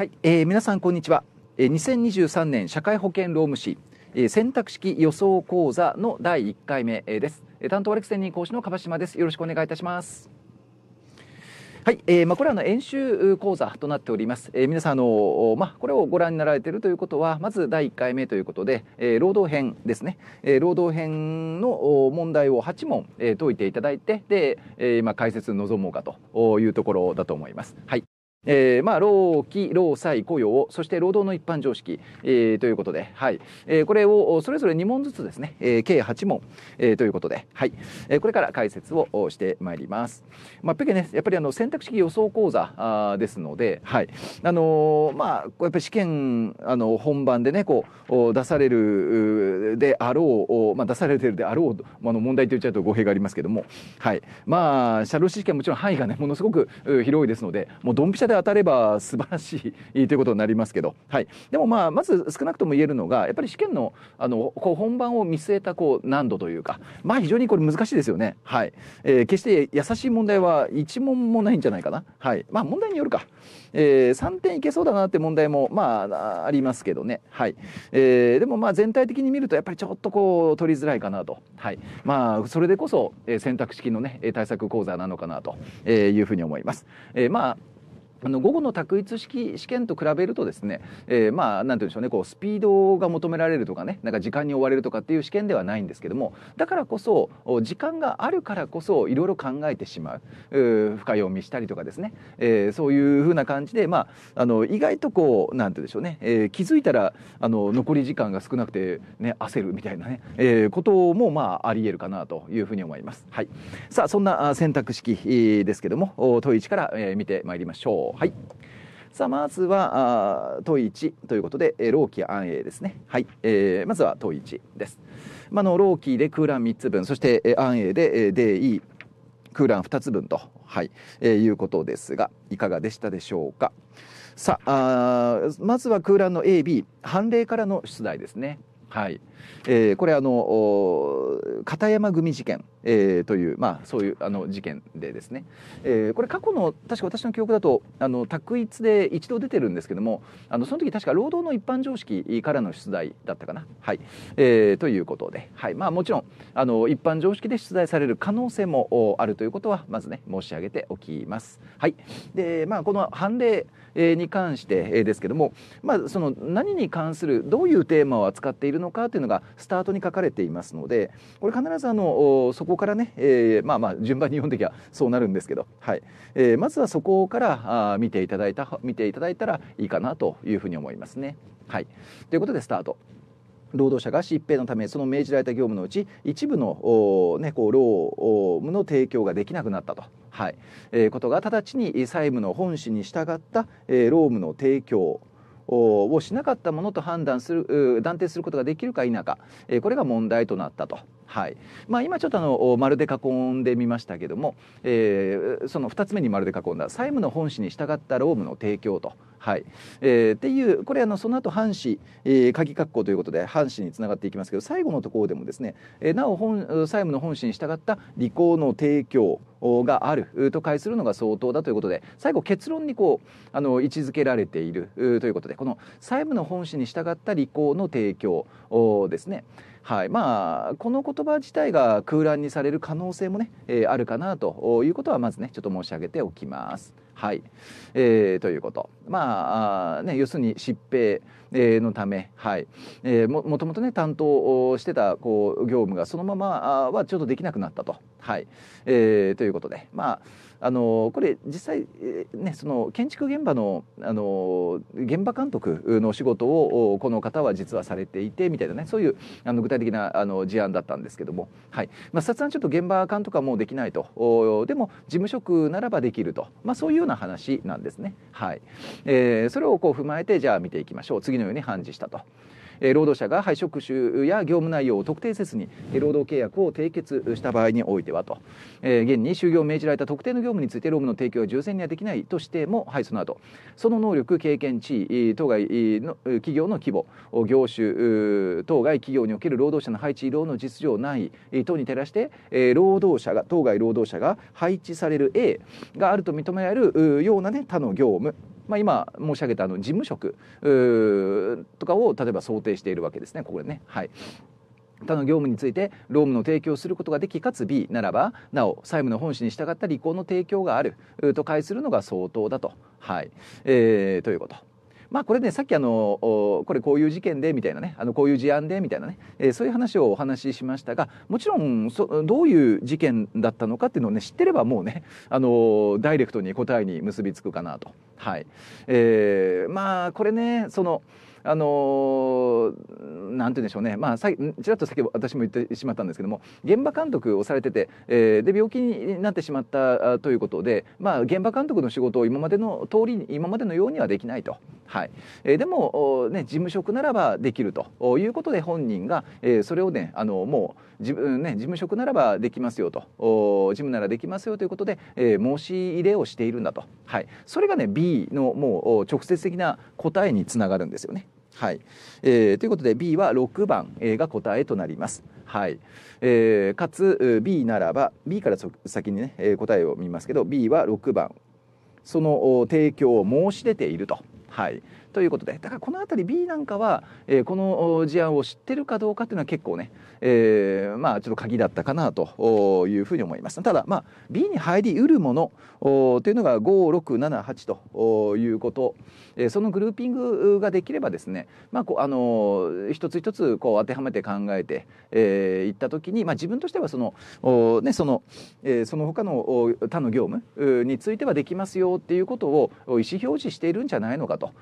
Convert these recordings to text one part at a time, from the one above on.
はい、えー、皆さんこんにちは、えー、2023年社会保険労務士、えー、選択式予想講座の第1回目です、え担当は歴戦セに講師の樺島ですよろしくお願いいたしますはい、えー、まあこれはあの演習講座となっております。えー、皆さんあのまあこれをご覧になられているということはまず第1回目ということで、えー、労働編ですね。えー、労働編の問題を8問、え解いていただいてで、えー、あ解説に臨もうかというところだと思います。はい。えー、まあ、労基、労災、雇用、そして労働の一般常識、えー、ということで、はい。えー、これをそれぞれ2問ずつですね、え計8問、えということで、はい。えこれから解説をしてまいります。まあ、ね、やっぱりあの選択式予想講座あですので、はい。あのまあ、やっぱり試験、あの、本番でね、こう、出されるであろう、まあ、出されてるであろう、あの、問題と言っちゃうと語弊がありますけども、はい。まあ、社労士試験はもちろん範囲がね、ものすごく広いですので、もうドンピシャで当たれば素晴らしいということになりますけど、はい、でもまあまず少なくとも言えるのがやっぱり試験のあのこう本番を見据えたこう難度というかまあ非常にこれ難しいですよね、はいえー、決して優しい問題は1問もないんじゃないかな、はいまあ、問題によるか、えー、3点いけそうだなって問題もまあありますけどね、はいえー、でもまあ全体的に見るとやっぱりちょっとこう取りづらいかなと、はいまあ、それでこそ選択式の、ね、対策講座なのかなというふうに思います。えー、まああの午後の択一式試験と比べるとですね、えー、まあ何て言うんでしょうねこうスピードが求められるとかねなんか時間に追われるとかっていう試験ではないんですけどもだからこそ時間があるからこそいろいろ考えてしまうう深読みしたりとかですね、えー、そういうふうな感じで、まあ、あの意外とこう何て言うんでしょうね、えー、気づいたらあの残り時間が少なくて、ね、焦るみたいなね、えー、こともまあありえるかなというふうに思います。はい、さあそんな選択式ですけども問1から見てまいりましょう。はい。さあ、まずは、あ問1ということで、えー、老期安永ですね。はい。えー、まずは問一です。まあ、の、老期で空欄三つ分、そして、えー、安永で、えー、デイ、空欄二つ分と、はい、えー、いうことですが、いかがでしたでしょうか。さあ、あまずは空欄の AB、判例からの出題ですね。はい。えー、これあの片山組事件、えー、という、まあ、そういうあの事件でですね、えー、これ過去の確か私の記憶だとあの択一で一度出てるんですけどもあのその時確か労働の一般常識からの出題だったかな、はいえー、ということで、はいまあ、もちろんあの一般常識で出題される可能性もあるということはまずね申し上げておきます。はいでまあ、この判例に関してですけども、まあ、その何に関するどういうテーマを扱っているのかというのがスタートに書かれていますのでこれ必ずあのそこからね、えー、まあまあ順番に読んできゃそうなるんですけど、はいえー、まずはそこからあ見ていただいた見ていただいたらいいかなというふうに思いますね。はい、ということでスタート。労働者が疾病のためその命じられた業務のうち一部の、ね、こう労務の提供ができなくなったと、はいえー、ことが直ちに債務の本旨に従った、えー、労務の提供をしなかったものと判断する断定することができるか否か、えこれが問題となったと。はいまあ、今ちょっとあの丸で囲んでみましたけども、えー、その2つ目に丸で囲んだ債務の本旨に従った労務の提供とはいえー、っていうこれあのその後半紙、えー、鍵括弧ということで半紙につながっていきますけど最後のところでもですね、えー、なお本債務の本旨に従った履行の提供があると解するのが相当だということで最後結論にこうあの位置づけられているということでこの債務の本旨に従った履行の提供ですね。はいまあ、この言葉自体が空欄にされる可能性もね、えー、あるかなということはまずねちょっと申し上げておきます。はい、えー、ということ。まああ、ね、要するに疾病、えー、のため、はいえー、ももともとね担当してたこう業務がそのままはちょっとできなくなったと、はいえー、ということでまああのこれ実際、ね、その建築現場のあの現場監督の仕事をこの方は実はされていてみたいなねそういうあの具体的なあの事案だったんですけども、はいまあ、さすがにちょっと現場監督はもうできないとでも事務職ならばできると、まあ、そういうような話なんですね。はいえー、それをこう踏まえてじゃあ見ていきましょう次のように判事したと。労働者が配職種や業務内容を特定せずに労働契約を締結した場合においてはと、現に就業を命じられた特定の業務について労務の提供は従前にはできないとしても、はい、その後その能力経験地位当該の企業の規模業種当該企業における労働者の配置移動の実情内等に照らして、労働者が当該労働者が配置される A があると認められるような、ね、他の業務まあ、今申し上げたあの事務職とかを例えば想定しているわけですねここでね。はい他の業務について労務の提供をすることができかつ B ならばなお債務の本旨に従った履行の提供があると解するのが相当だと、はいえー、ということ。まあこれねさっきあのこれこういう事件でみたいなねあのこういう事案でみたいなね、えー、そういう話をお話ししましたがもちろんそどういう事件だったのかっていうのをね知ってればもうねあのダイレクトに答えに結びつくかなと。はいえー、まあこれねそのあのなんて言うんでしょうねまあさちらっと先私も言ってしまったんですけども現場監督をされてて、えー、で病気になってしまったということで、まあ、現場監督の仕事を今までの通り今までのようにはできないと、はいえー、でも、ね、事務職ならばできるということで本人が、えー、それをねあのもう自分ね事務職ならばできますよと事務ならできますよということで、えー、申し入れをしているんだと、はい、それがね B のもう直接的な答えにつながるんですよね。はい、えー、ということで B は6番、A、が答えとなります。はいえー、かつ B ならば B から先にね、え答えを見ますけど B は6番その提供を申し出ていると、はいということでだからこの辺り B なんかは、えー、この事案を知ってるかどうかっていうのは結構ね、えー、まあちょっと鍵だったかなというふうに思いますただまあ B に入りうるものというのが5678ということ、えー、そのグルーピングができればですね、まあ、こうあの一つ一つこう当てはめて考えてい、えー、った時に、まあ、自分としてはそのね、その、えー、その他の他の業務についてはできますよっていうことを意思表示しているんじゃないのかと。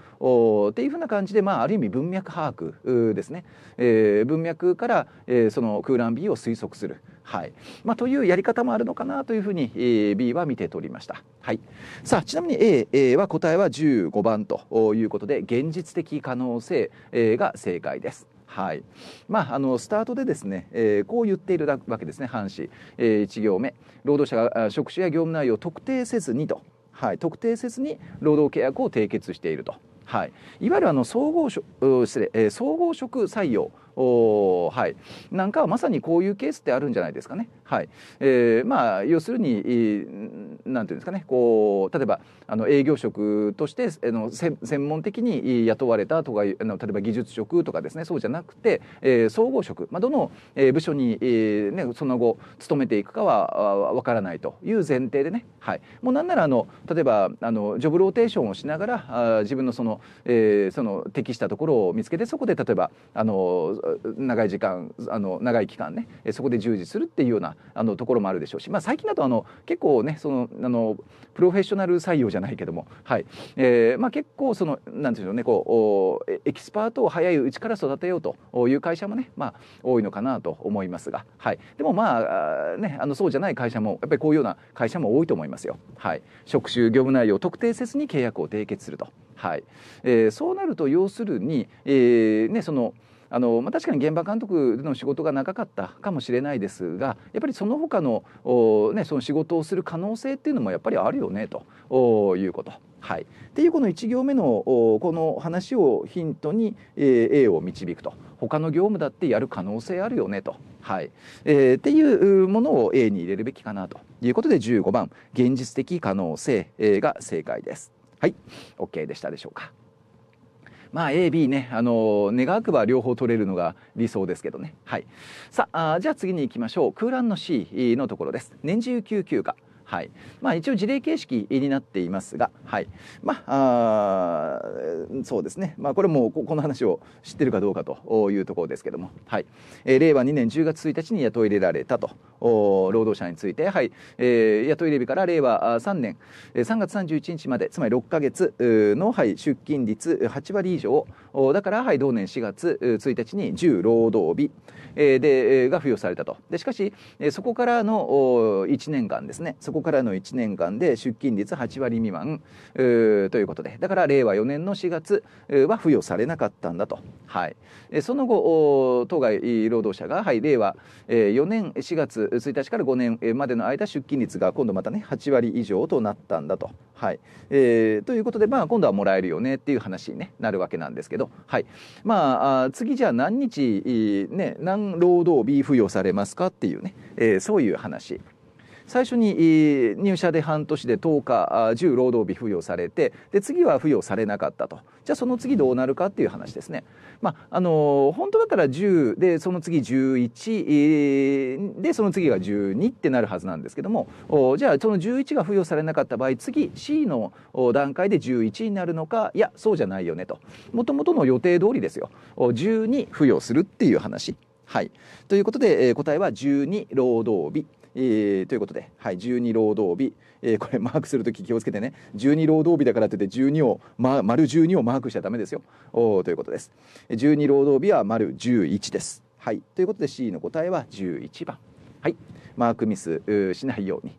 っていうふうな感じで、まあ、ある意味文脈把握ですね、えー、文脈から、えー、その空欄 B を推測する。はいまあ、というやり方もあるのかなというふうに、えー、B は見て取りました、はい、さあちなみに A, A は答えは15番ということで現実的可能性、A、が正解です。はいまあ、あのスタートでですね、えー、こう言っているわけですね半紙、えー、1行目労働者が職種や業務内容を特定せずにと、はい、特定せずに労働契約を締結していると。はい、いわゆるあの総合職、総合職採用おはい、なんかはまさにこういうケースってあるんじゃないですかね。はいえーまあ、要するになんていうんですかねこう例えばあの営業職としてあの専門的に雇われたとかあの例えば技術職とかですねそうじゃなくて、えー、総合職、まあ、どの、え部署に、えーね、その後勤めていくかは分からないという前提でね、はい、もうなんならあの例えばあのジョブローテーションをしながらあ自分のその,、えー、その適したところを見つけてそこで例えばあの長い時間あの長い期間ねそこで従事するっていうようなあのところもあるでしょうし、まあ、最近だとあの結構ねそのあのプロフェッショナル採用じゃないけども、はいえーまあ、結構そのなんていうのねこうおエキスパートを早いうちから育てようという会社もね、まあ、多いのかなと思いますが、はい、でもまあねあのそうじゃない会社もやっぱりこういうような会社も多いと思いますよ。はい、職種業務内容を特定せずに契約を締結すると。はいえー、そうなると要するに、えーね、そのあの、まあ、確かに現場監督での仕事が長かったかもしれないですがやっぱりその他のお、ね、その仕事をする可能性っていうのもやっぱりあるよねということ。はい、っていうこの1行目のこの話をヒントに、えー、A を導くと他の業務だってやる可能性あるよねと、はいえー、っていうものを A に入れるべきかなということで15番「現実的可能性」が正解です。はい、OK でしたでしょうか。まあ AB ね、あの願くば両方取れるのが理想ですけどね。はい、さあじゃあ次に行きましょう空欄の C のところです。年中有給休暇はいまあ、一応事例形式になっていますが、はいまあ、そうですね、まあ、これもこの話を知ってるかどうかというところですけども、はいえー、令和2年10月1日に雇い入れられたと労働者について、はいえー、雇い入れ日から令和3年3月31日までつまり6か月の、はい、出勤率8割以上だから、はい、同年4月1日に10労働日、えー、でが付与されたとでしかしそこからの1年間ですねそここからの1年間で出勤率8割未満ということでだから令和4年の4月は付与されなかったんだと、はい、その後当該労働者が、はい、令和4年4月1日から5年までの間出勤率が今度またね8割以上となったんだと。はいえー、ということで、まあ、今度はもらえるよねっていう話に、ね、なるわけなんですけど、はいまあ、次じゃあ何日、ね、何労働日付与されますかっていうね、えー、そういう話。最初に入社で半年で10日10労働日付与されてで次は付与されなかったとじゃあその次どうなるかっていう話ですね。まああの本当だったら10でその次11でその次が12ってなるはずなんですけどもじゃあその11が付与されなかった場合次 C の段階で11になるのかいやそうじゃないよねともともとの予定通りですよ12付与するっていう話。はい、ということで、えー、答えは12労働日えー、ということで、はい、12労働日、えー、これマークするとき気をつけてね12労働日だからって言って12を、ま、丸12をマークしちゃだめですよおということです12労働日は丸11ですはいということで C の答えは11番はいマークミスしないように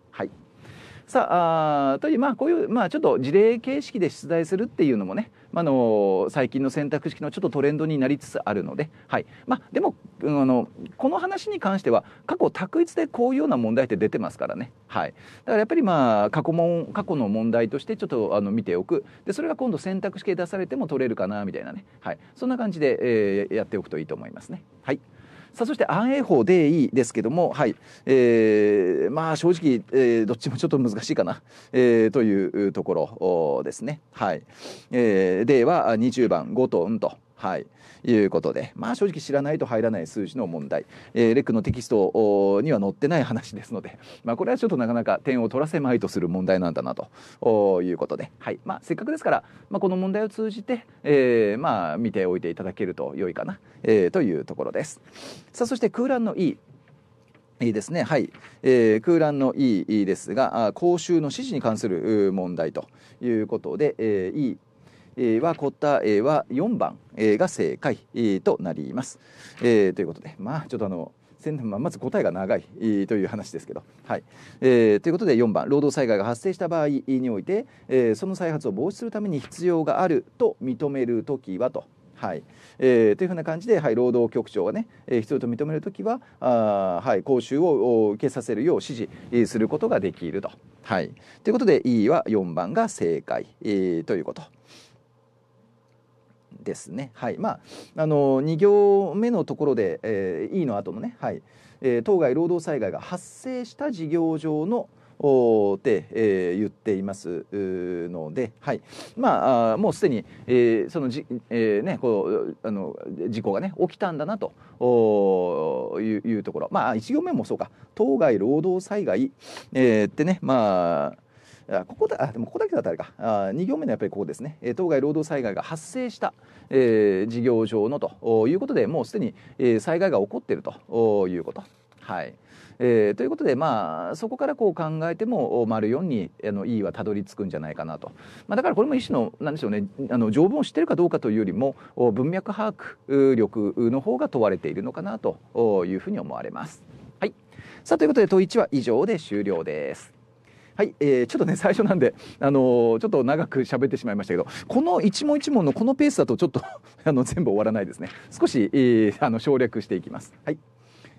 さあというまあこういう、まあ、ちょっと事例形式で出題するっていうのもね、まあの、の最近の選択式のちょっとトレンドになりつつあるので、はいまあ、でも、うん、あのこの話に関しては過去択一でこういうような問題って出てますからね、はい、だからやっぱり、まあ、過去問過去の問題としてちょっとあの見ておくでそれが今度選択式で出されても取れるかなみたいなね、はい、そんな感じで、えー、やっておくといいと思いますね。はいさあそして安永法でいいですけども、はいえー、まあ正直、えー、どっちもちょっと難しいかな、えー、というところですね。はいえー、でイは20番5とうんと。はいいうことで、まあ、正直知らないと入らない数字の問題、えー、レックのテキストには載ってない話ですので、まあ、これはちょっとなかなか点を取らせまいとする問題なんだなということで、はいまあ、せっかくですから、まあ、この問題を通じて、えー、まあ、見ておいていただけると良いかな、えー、というところです。さあそして空欄の E いいですね、はいえー、空欄の E ですが公衆の指示に関する問題ということで、えー、E えは答えは4番えが正解えとなります。えー、ということで、まあ、ちょっとあの、まず答えが長いという話ですけど。はいえー、ということで4番労働災害が発生した場合において、えー、その再発を防止するために必要があると認める時はと。はいえー、というふうな感じで、はい、労働局長がね、え必要と認める時はあ、はい、講習を受けさせるよう指示することができると。はい、ということで E は4番が正解、えということ。ですね、はいまあ、あの2行目のところで、えー、E の後のね、はいえー、当該労働災害が発生した事業上のおって、えー、言っていますので、はいまあ、あもうすでに、えー、そのじ、えー、ね、こうあの事故が、ね、起きたんだなとおいういうところ、まあ、1行目もそうか当該労働災害、えー、ってね、まあここだでもここだけだったらかあ2行目のやっぱりここですね、え当該労働災害が発生した、えー、事業上のということでもうすでに、え災害が起こっているということ。はいえー、ということで、まあ、そこからこう考えても丸4にあの E はたどり着くんじゃないかなと、まあ、だからこれも一種のなんでしょう、ね、あの条文を知ってるかどうかというよりも文脈把握力の方が問われているのかなというふうに思われます。はい、さあということで問1は以上で終了です。はい、えー、ちょっとね最初なんで、あのー、ちょっと長く喋ってしまいましたけどこの一問一問のこのペースだとちょっと あの全部終わらないですね少し、えー、あの省略していきます、はい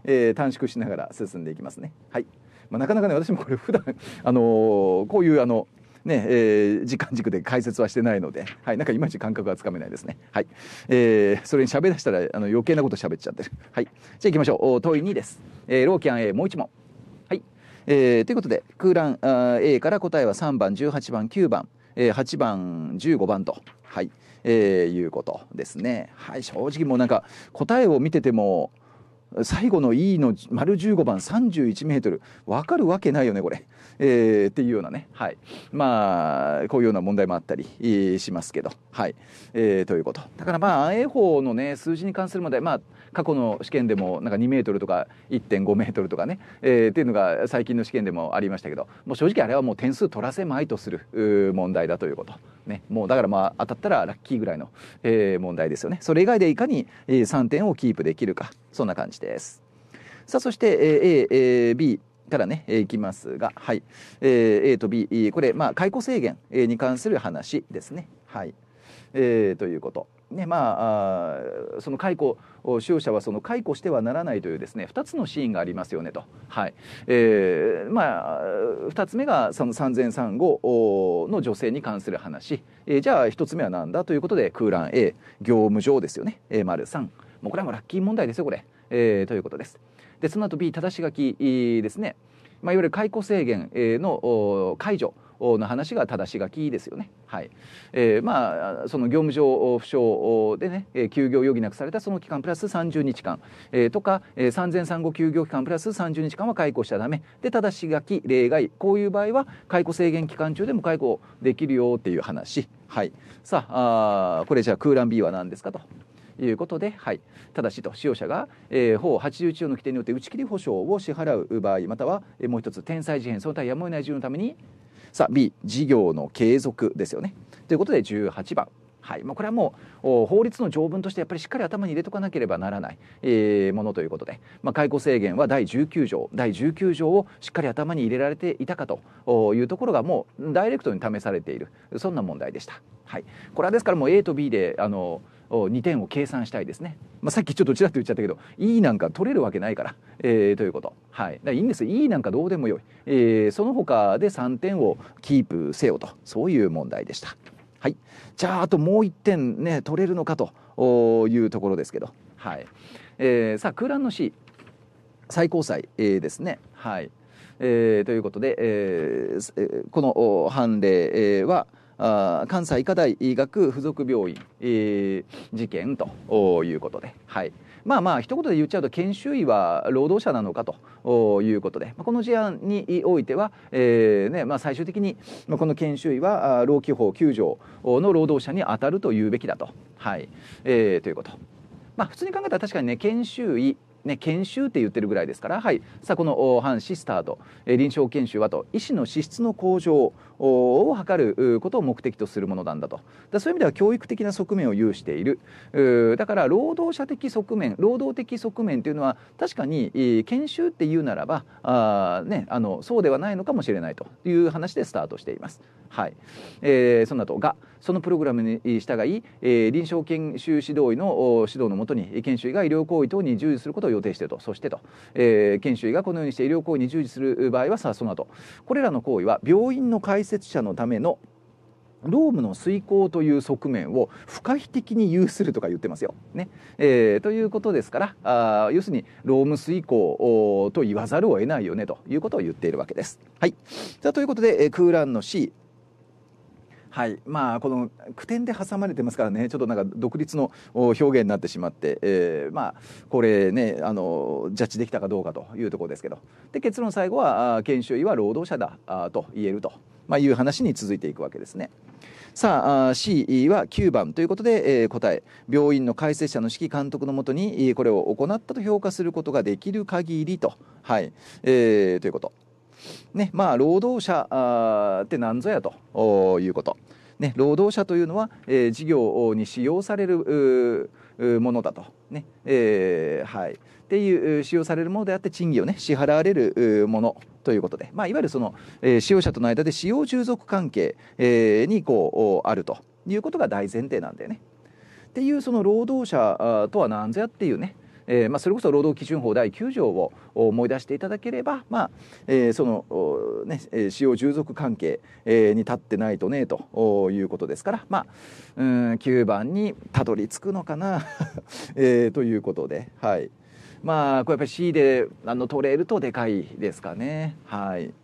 えー、短縮しながら進んでいきますね。はいまあ、なかなかね私もこれ普段 あのー、こういうあのねえー、時間軸で解説はしてないので、はい、なんかいまいち感覚がつかめないですね。はいえー、それに喋らしたらあの余計なこと喋っちゃってる。はい、じゃあ行きましょう。問い2です。えー、ローキャン A もう1問。えー、ということで空欄あ A から答えは3番18番9番、えー、8番15番と。はいえー、いうことですね。はい、正直もうなんか答えを見てても最後の E の丸15番31メートル分かるわけないよねこれ、えー、っていうようなねはいまあこういうような問題もあったりしますけどはい、えー、ということだからまあ A 法のね数字に関する問題まあ過去の試験でもなんか2メートルとか1.5メートルとかね、えー、っていうのが最近の試験でもありましたけどもう正直あれはもう点数取らせまいとする問題だということ、ね、もうだからまあ当たったらラッキーぐらいの、えー、問題ですよねそれ以外でいかに3点をキープできるかそんな感じですさあそして A、B からね、えいきますが、はい、え A と B、これ、まあ、解雇制限に関する話ですね。はい、えー、ということ。ねまあ、その解雇使用者はその解雇してはならないというですね2つのシーンがありますよねと、はいえーまあ、2つ目がその産前産後の女性に関する話、えー、じゃあ1つ目は何だということで空欄 A 業務上ですよね丸3もうこれはもうラッキー問題ですよこれ、えー、ということですでその後 B 正し書きですね、まあ、いわゆる解雇制限の解除の話が正し書きですよね。はいえー、まあその業務上不詳でね休業余儀なくされたその期間プラス30日間、えー、とか、産前産後休業期間プラス30日間は解雇しちゃダメで正し書き例外こういう場合は解雇制限期間中でも解雇できるよっていう話。はい、さああこれじゃあラン B は何ですかと。いうことで、はい、ただしと使用者が、えー、法81条の規定によって打ち切り保証を支払う場合または、えー、もう一つ天災事変その他やむを得ない事由のためにさあ B 事業の継続ですよねということで18番はいまあ、これはもう法律の条文としてやっぱりしっかり頭に入れとかなければならない、えー、ものということで、まあ、解雇制限は第19条第19条をしっかり頭に入れられていたかというところがもうダイレクトに試されているそんな問題でした。はい、これはですからもう A と B であの2点を計算したいですね、まあ、さっきちょっとちらっと言っちゃったけど E なんか取れるわけないから、えー、ということ、はい、だいいんです E なんかどうでもよい、えー、その他で3点をキープせよとそういう問題でした。はい、じゃああともう1点ね取れるのかというところですけど、はいえー、さあ空欄の C 最高裁、えー、ですね。はいえー、ということで、えー、この判例は、あ関西医科大医学附属病院、えー、事件ということで、はい、まあまあ一言で言っちゃうと研修医は労働者なのかということで、この事案においては、えーねまあ、最終的にこの研修医は労基法9条の労働者に当たると言うべきだと、はいえー、ということ。まあ、普通に考えたら確かにね研修医ね、研修って言ってるぐらいですから、はい、さあこの半紙スタート、え臨床研修はと医師の資質の向上を図ることを目的とするものなんだとだそういう意味では教育的な側面を有しているだから労働者的側面労働的側面というのは確かに研修っていうならばあ、ね、あのそうではないのかもしれないという話でスタートしています。はいえー、その後が「そのプログラムに従い、えー、臨床研修指導医の指導のもとに研修医が医療行為等に従事することを予定しているとそしてと、えー、研修医がこのようにして医療行為に従事する場合はさあその後これらの行為は病院の開設者のための労務の遂行という側面を不可避的に有するとか言ってますよ。ねえー、ということですからあ要するに労務遂行と言わざるを得ないよねということを言っているわけです。はい、ということで、えー、空欄の C はいまあ、この句点で挟まれてますからねちょっとなんか独立の表現になってしまって、えー、まあ、これねあのジャッジできたかどうかというところですけどで結論最後は研修医は労働者だと言えると、まあ、いう話に続いていくわけですね。さあ C は9番ということで、えー、答え病院の解説者の指揮監督のもとにこれを行ったと評価することができる限りと、はいえー、ということ。ねまあ、労働者って何ぞやということ、ね、労働者というのは、えー、事業に使用されるものだと、ねえーはい、っていう使用されるものであって賃金を、ね、支払われるものということで、まあ、いわゆるその、えー、使用者との間で使用従属関係、えー、にこうあるということが大前提なんだよね。っていうその労働者とは何ぞやっていうね、えーまあ、それこそ労働基準法第9条を思い出していただければ、まあえー、その、ね、使用従属関係、えに立ってないとねということですから、まあ、うん9番にたどり着くのかな、えー、ということで。はいまあ、これやっぱり C であの取れるとでかいですかね。はい。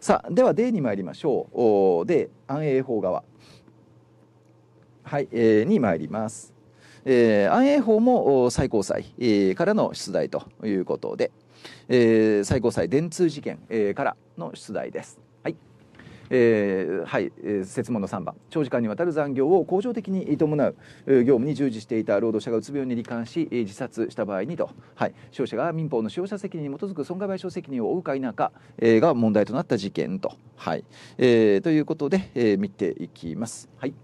さあ、では D に参りましょう。で、安永法側。はい、えー、に参ります。えー、安永法も最高裁、えー、からの出題ということで、えー、最高裁電通事件、えー、からの出題です。はいえーはい、えー、説問の3番長時間にわたる残業を恒常的に伴う業務に従事していた労働者がうつ病に罹患し自殺した場合にと、はい、使用者が民法の使用者責任に基づく損害賠償責任を負うか否か、えー、が問題となった事件と、はいえー、ということで、えー、見ていきます。はい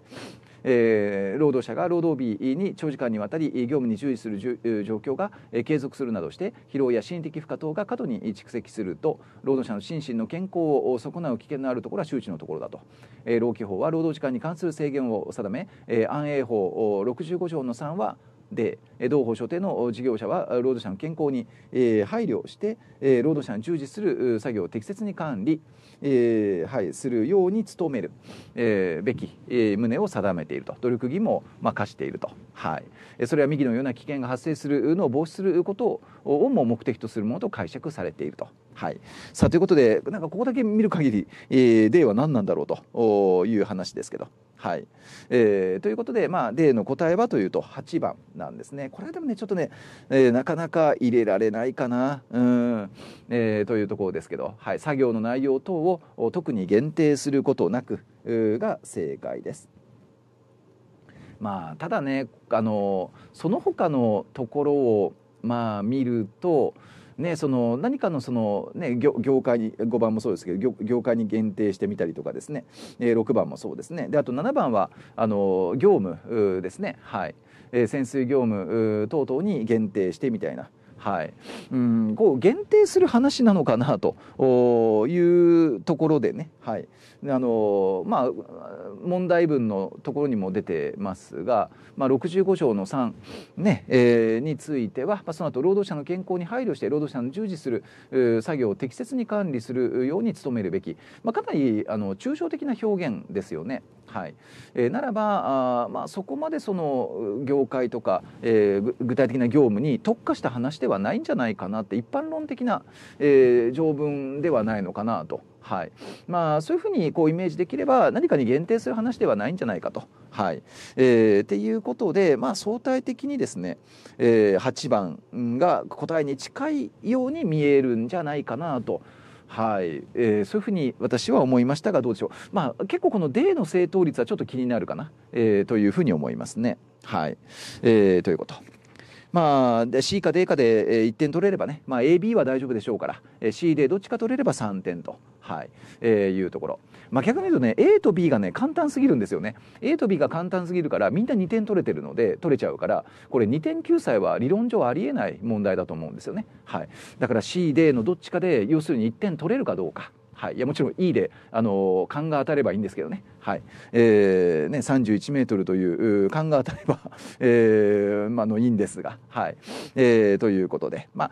えー、労働者が労働日に長時間にわたり業務に従事する状況が継続するなどして疲労や心理的負荷等が過度に蓄積すると労働者の心身の健康を損なう危険のあるところは周知のところだと、えー、労基法は労働時間に関する制限を定め、えー、安永法65条の3はで同法所定の事業者は労働者の健康に、配慮して、労働者に従事する作業を適切に管理、えーはい、するように努める、えー、べき、えー、旨を定めていると努力義務を、課していると、はい、それは右のような危険が発生するのを防止することをも目的とするものと解釈されていると。はい、さあということでなんかここだけ見る限り、えー、デーは何なんだろうという話ですけど。はいえー、ということで、まあ、例の答えはというと8番なんですね。これはでもねちょっとね、えー、なかなか入れられないかなうん、えー、というところですけど、はい、作業の内容等を特に限定することなくが正解です。まあ、ただねあのその他のところを、まあ、見るとね、その何かのその、ね、業業界に5番もそうですけど業業界に限定してみたりとかですね、え6番もそうですねであと7番はあの業務ですね、はいえ潜水業務等々に限定してみたいな。はい、うんこう限定する話なのかなというところでね、はいあのまあ、問題文のところにも出てますが、まあ、65条の3ね、ねえー、については、まあ、その後労働者の健康に配慮して労働者の従事する作業を適切に管理するように努めるべき、まあ、かなりあの抽象的な表現ですよね。はいえー、ならばあ、まあ、そこまでその業界とか、えー、具体的な業務に特化した話ではないんじゃないかなって一般論的な、えー、条文ではないのかなと。はいまあ、そういうふうにこうイメージできれば何かに限定する話ではないんじゃないかと。はいえー、ていうことで、まあ、相対的にですね、えー、8番が答えに近いように見えるんじゃないかなと。はい、えー、そういうふうに私は思いましたがどうでしょう、まあ、結構この D の正答率はちょっと気になるかな、えー、というふうに思いますね。はい、えー、ということ。まあ、C か D かで1点取れればね、まあ、AB は大丈夫でしょうから C でどっちか取れれば3点とはいえー、いうところ、まあ、逆に言うとね A と B がね簡単すぎるんですよね A と B が簡単すぎるからみんな2点取れてるので取れちゃうからこれ2点救済は理論上ありえない問題だと思うんですよね、はい、だから C でのどっちかで要するに1点取れるかどうかはい、いやもちろん E で、あのー、勘が当たればいいんですけどね,、はいえーね、31メートルという勘が当たれば、えーまあのいいんですが、はいえー、ということでまあ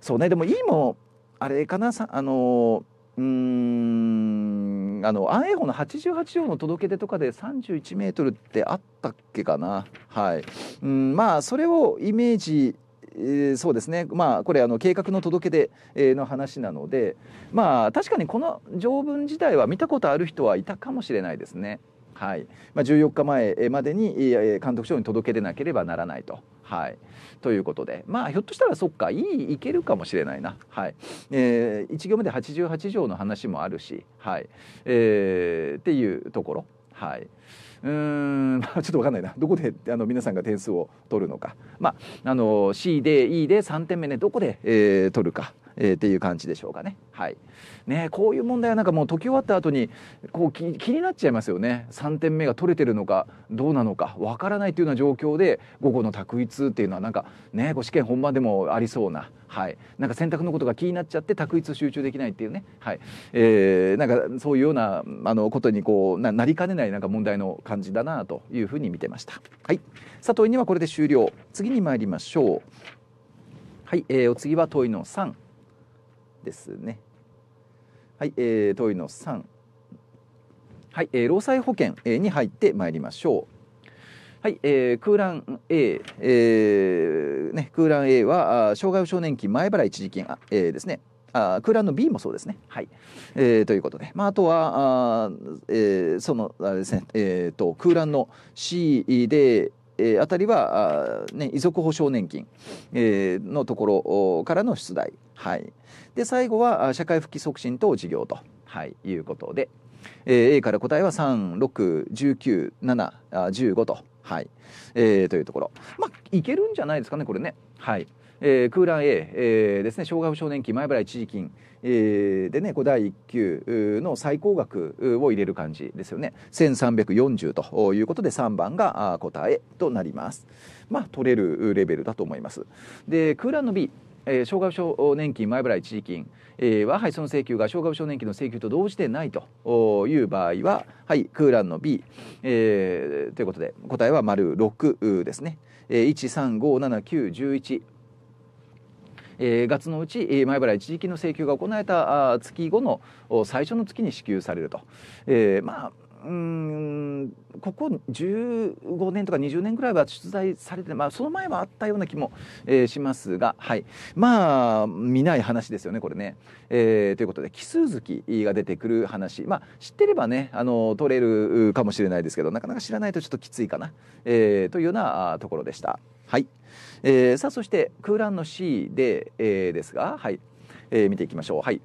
そうねでも E もあれかなさ、あのーうんあの安永法の88条の届け出とかで31メートルってあったっけかなはいうんまあそれをイメージえー、そうですね、まあ、これあの計画の届け出の話なので、まあ、確かにこの条文自体は見たことある人はいたかもしれないですね。はいまあ、14日前までに監督賞に届け出なければならないと。はい、ということでまあひょっとしたらそっかいいいけるかもしれないな、はいえー、1行目で88条の話もあるし、はいえー、っていうところ。はい、うーん、まあ、ちょっと分かんないなどこであの皆さんが点数を取るのか、まあ、あの C で E で3点目ねどこで、えー、取るかえー、っていう感じでしょうかね。はい。ねこういう問題はなんかもう解き終わった後に、こう気になっちゃいますよね。3点目が取れてるのか、どうなのか、わからないというような状況で、午後の択一っていうのはなんかね、こう試験本番でもありそうな、はい。なんか選択のことが気になっちゃって、択一集中できないっていうね、はい。えー、なんかそういうような、あの、ことにこうな、なりかねないなんか問題の感じだなというふうに見てました。はい。さあ、問いにはこれで終了。次に参りましょう。はい、えー、お次は問いの3。ですね。はい、えー、問いの三。はい、えー、労災保険に入ってまいりましょう。はい、えー、空欄 A、えーね、空欄 A はあ障害少年期前払い一時金あ、えー、ですね。あ空欄の B もそうですね。はい。えー、ということで、まあ、あとは、あえー、その、あれですね、えっ、ー、と、空欄の C で、えあたりはあ、ね、遺族保障年金、えー、のところからの出題、はい、で最後は社会復帰促進等事業と、はい、いうことで、えー、A から答えは36197115と、はいえー、というところまあいけるんじゃないですかねこれね。はいえー、空欄 A、えー、ですね、障害保障年金前払い一時金、えー、でね、こう第1級の最高額を入れる感じですよね。1340ということで3番が答えとなります。まあ、取れるレベルだと思います。で、空欄の B、えー、障害保障年金前払い一時金、えー、は、はい、その請求が障害保障年金の請求と同時でないという場合は、はい、空欄の B、えー、ということで答えは丸6ですね。えー、1357911え月のうち前払い一時金の請求が行われた月後の最初の月に支給されると。えー、まあうんここ15年とか20年ぐらいは出題されて、まあ、その前はあったような気も、えー、しますが、はい、まあ見ない話ですよねこれね、えー。ということで奇数月が出てくる話、まあ、知ってればねあの取れるかもしれないですけどなかなか知らないとちょっときついかな、えー、というようなところでした。はいえー、さあそして空欄の C で、えー、ですが、はいえー、見ていきましょう。はい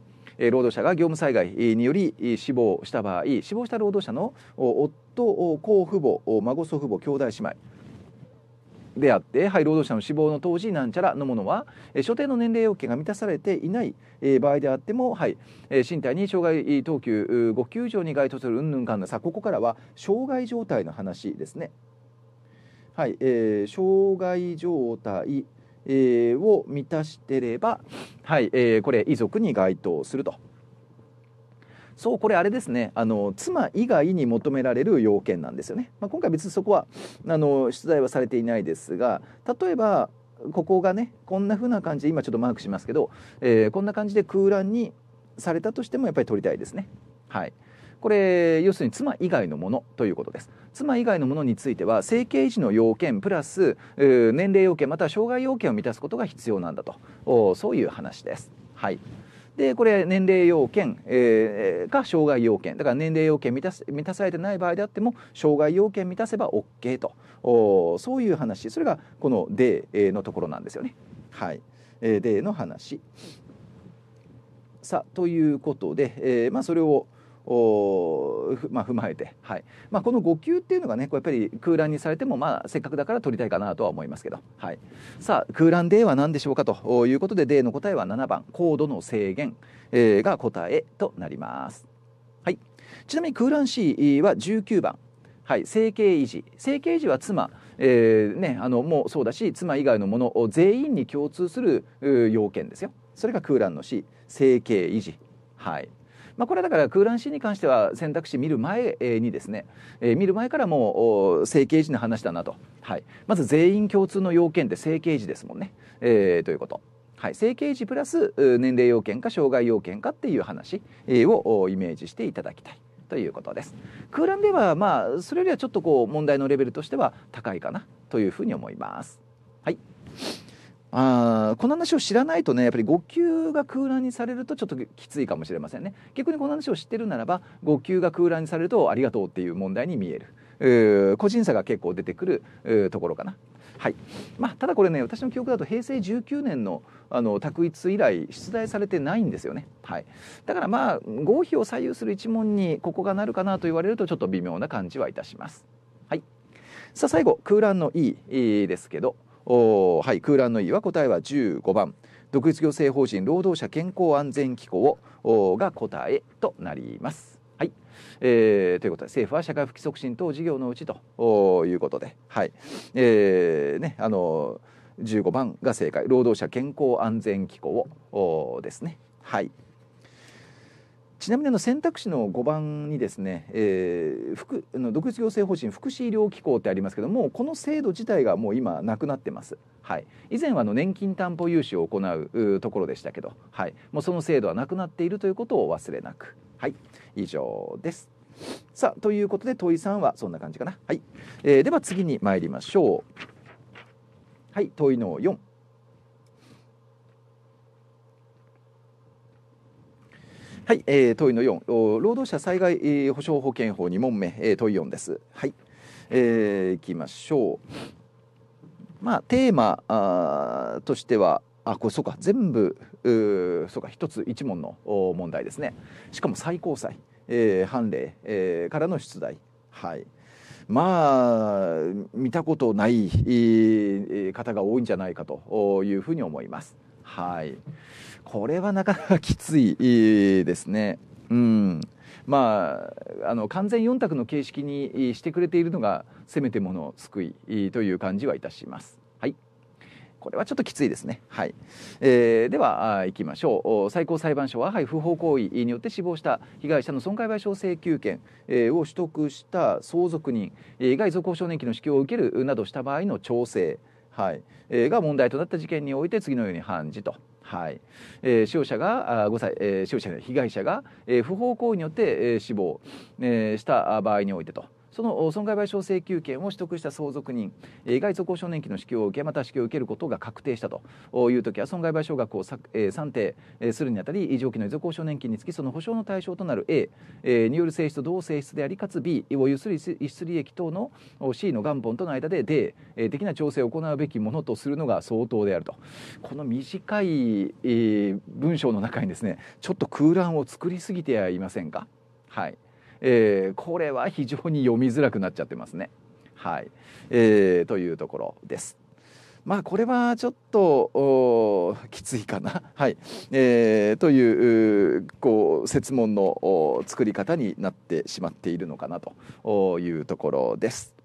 労働者が業務災害により死亡した場合死亡した労働者の夫公父母孫祖父母兄弟姉妹であって、はい、労働者の死亡の当時なんちゃらのものは、え所定の年齢要件が満たされていない、え場合であっても、はいえ身体に障害等級5級以上に該当するうんぬんかんなさここからは障害状態の話ですね。はい、えー、障害状態、えー、を満たしてれば、はいえー、これ遺族に該当すると。そうこれあれですねあの妻以外に求められる要件なんですよね、まあ、今回別にそこはあの出題はされていないですが例えばここがねこんな風な感じで今ちょっとマークしますけど、えー、こんな感じで空欄にされたとしてもやっぱり取りたいですね。はい、これ要するに妻以外のものということです妻以外のものについては整形維持の要件プラス年齢要件または障害要件を満たすことが必要なんだとそういう話です。はいでこれ年齢要件、えー、か障害要件だから年齢要件満た満たされてない場合であっても障害要件満たせば OK とおそういう話それがこの「で」のところなんですよね。はい「ーの話。さということで、えーまあ、それを「おまあ、踏まえて、はいまあ、この5級っていうのがねこうやっぱり空欄にされても、まあ、せっかくだから取りたいかなとは思いますけど、はい、さあ空欄 D は何でしょうかということで D の答えは7番高度の制限、えが答えとなります、はい、ちなみに空欄 C は19番はい、整形維持整形維持は妻、えーね、あのもうそうだし妻以外のものを全員に共通する要件ですよそれが空欄の C 整形維持はいまあ、これはだから空欄 c に関しては選択肢見る前にですね、えー、見る前からもう整形時の話だなと、はい、まず全員共通の要件って整形時ですもんね、えー、ということ。はい、整形時プラス年齢要件か障害要件かっていう話をイメージしていただきたい。ということです空欄ではまあそれよりはちょっとこう問題のレベルとしては高いかなというふうに思います。あこの話を知らないとねやっぱり5級が空欄にされるとちょっときついかもしれませんね逆にこの話を知ってるならば5級が空欄にされるとありがとうっていう問題に見える個人差が結構出てくるところかな。はいまあ、ただこれね私の記憶だと平成19年のあの択一以来出題されてないんですよね、はい、だからまあ合否を左右する一問にここがなるかなと言われるとちょっと微妙な感じはいたします。はい、さあ最後空欄の E ですけどはい、空欄の E は答えは15番独立行政法人労働者健康安全機構が答えとなります。はいえー、ということで政府は社会復帰促進等事業のうちということで、はいえーね、あの15番が正解労働者健康安全機構ですね。はいちなみにあの選択肢の5番にですね、えー、福の独立行政方針福祉医療機構ってありますけどもこの制度自体がもう今なくなってます、はい、以前はあの年金担保融資を行うところでしたけど、はい、もうその制度はなくなっているということを忘れなくはい以上ですさあということで問い3はそんな感じかな、はいえー、では次に参りましょうはい問いの4はい、えー、問いの4労働者災害保障保険法2問目、えー、問い4です。はい、えー、いきましょう。まあテーマあとしてはあこれそうか全部うそうか一つ一問の問題ですね。しかも最高裁、えー、判例、えー、からの出題。はい。まあ見たことない方が多いんじゃないかというふうに思います。はい。これはなかなかきついですね。うんまあ、あの完全4択の形式にしてくれているのがせめてもの救いという感じはいたします。はい、これはちょっときついですね。はいえー、では行きましょう。最高裁判所は、はい、不法行為によって死亡した被害者の損害賠償請求権、えを取得した相続人、えー、が遺族保障年金の支給を受けるなどした場合の調整、はいえが問題となった事件において次のように判事と。はい、えー、使用者があ5歳、えー、使用者被害者が、えー、不法行為によって、えー、死亡、えー、した場合においてと。その損害賠償請求権を取得した相続人外訴交渉年金の支給を受けまた支給を受けることが確定したという時は損害賠償額を算定するにあたり異常期の遺族交渉年金につきその保障の対象となる A による性質と同性質でありかつ B を有する逸失利益等の C の元本との間で D 的な調整を行うべきものとするのが相当であるとこの短い文章の中にですねちょっと空欄を作りすぎてはいませんかはい。えー、これは非常に読みづらくなっちゃってますね。はいえー、というところです。まあこれはちょっときついかな、はいえー、というこう設問の作り方になってしまっているのかなというところです。